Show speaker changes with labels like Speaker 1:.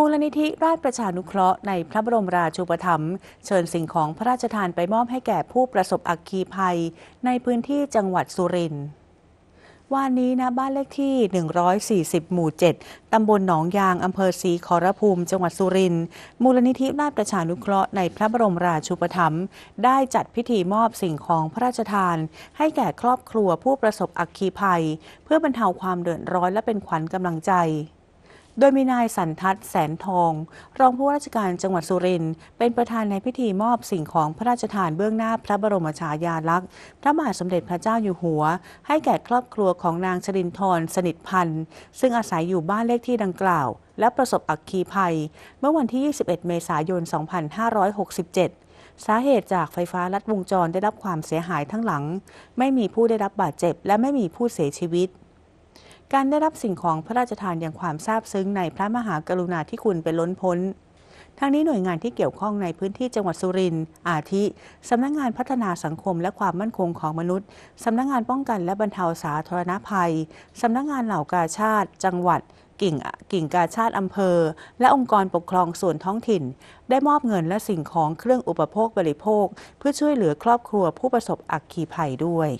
Speaker 1: มูลนิธิราชประชานุเคราะห์ในพระบรมราชูปถัมภ์เชิญสิ่งของพระราชทานไปมอบให้แก่ผู้ประสบอัคคีภัยในพื้นที่จังหวัดสุรินทร์วันนี้นะ บ้านเลขที่ 140 หมู่ 7 ตำบลหนองยาง อำเภอศรีขอรภูมิ จังหวัดสุรินทร์มูลนิธิราชประชานุเคราะห์ในพระบรมราชูปถัมภ์ได้จัดพิธีมอบสิ่งของพระราชทาน ให้แก่ครอบครัวผู้ประสบอัคคีภัย เพื่อบรรเทาความเดือดร้อนและเป็นขวัญกำลังใจโดยมีนายสันทัศน์แสนทอง รองผู้ว่าราชการจังหวัดสุรินทร์เป็นประธานในพิธีมอบสิ่งของพระราชทานเบื้องหน้าพระบรมชายาลักษณ์ พระบาทสมเด็จพระเจ้าอยู่หัว ให้แก่ครอบครัวของนางชรินทร์สนิทพันธ์ ซึ่งอาศัยอยู่บ้านเลขที่ดังกล่าว และประสบอักคีภัย เมื่อวันที่ 21 เมษายน 2567 สาเหตุจากไฟฟ้าลัดวงจรได้รับความเสียหายทั้งหลัง ไม่มีผู้ได้รับบาดเจ็บและไม่มีผู้เสียชีวิตการได้รับสิ่งของพระราชทานอย่างความซาบซึ้งในพระมหากรุณาธิคุณเป็นล้นพ้น ทางนี้หน่วยงานที่เกี่ยวข้องในพื้นที่จังหวัดสุรินทร์อาทิ สำนักงงานพัฒนาสังคมและความมั่นคงของมนุษย์ สำนักงงานป้องกันและบรรเทาสาธารณภัย สำนักงงานเหล่ากาชาติ จังหวัดกิ่งกิ่งกาชาติอำเภอ และองค์กรปกครองส่วนท้องถิ่น ได้มอบเงินและสิ่งของเครื่องอุปโภคบริโภค เพื่อช่วยเหลือครอบครัวผู้ประสบอักขีภัยด้วย